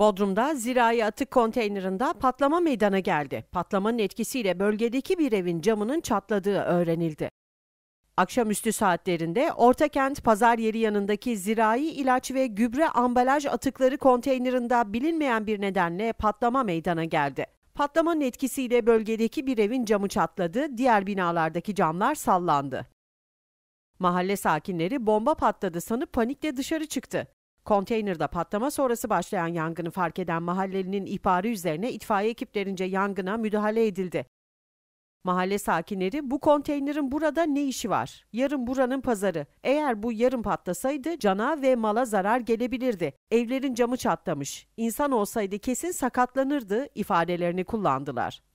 Bodrum'da zirai atık konteynerında patlama meydana geldi. Patlamanın etkisiyle bölgedeki bir evin camının çatladığı öğrenildi. Akşamüstü saatlerinde Ortakent pazar yeri yanındaki zirai ilaç ve gübre ambalaj atıkları konteynerında bilinmeyen bir nedenle patlama meydana geldi. Patlamanın etkisiyle bölgedeki bir evin camı çatladı, diğer binalardaki camlar sallandı. Mahalle sakinleri bomba patladı sanıp panikle dışarı çıktı. Konteynerde patlama sonrası başlayan yangını fark eden mahallelinin ihbarı üzerine itfaiye ekiplerince yangına müdahale edildi. Mahalle sakinleri bu konteynerin burada ne işi var? Yarın buranın pazarı. Eğer bu yarın patlasaydı cana ve mala zarar gelebilirdi. Evlerin camı çatlamış. İnsan olsaydı kesin sakatlanırdı ifadelerini kullandılar.